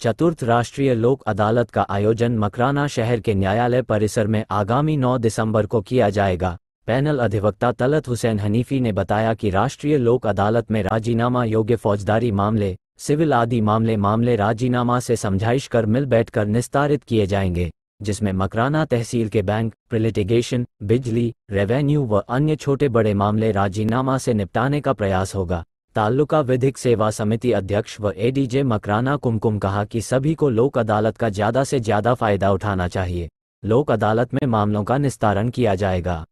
चतुर्थ राष्ट्रीय लोक अदालत का आयोजन मकराना शहर के न्यायालय परिसर में आगामी 9 दिसंबर को किया जाएगा पैनल अधिवक्ता तलत हुसैन हनीफी ने बताया कि राष्ट्रीय लोक अदालत में राजीनामा योग्य फौजदारी मामले सिविल आदि मामले मामले राजीनामा से समझाइश कर मिल बैठकर निस्तारित किए जाएंगे जिसमें मकराना तहसील के बैंक प्रिलिटिगेशन बिजली रेवेन्यू व अन्य छोटे बड़े मामले राजीनामा से निपटाने का प्रयास होगा ताल्लुका विधिक सेवा समिति अध्यक्ष व एडीजे मकराना कुमकुम कहा कि सभी को लोक अदालत का ज्यादा से ज्यादा फायदा उठाना चाहिए लोक अदालत में मामलों का निस्तारण किया जाएगा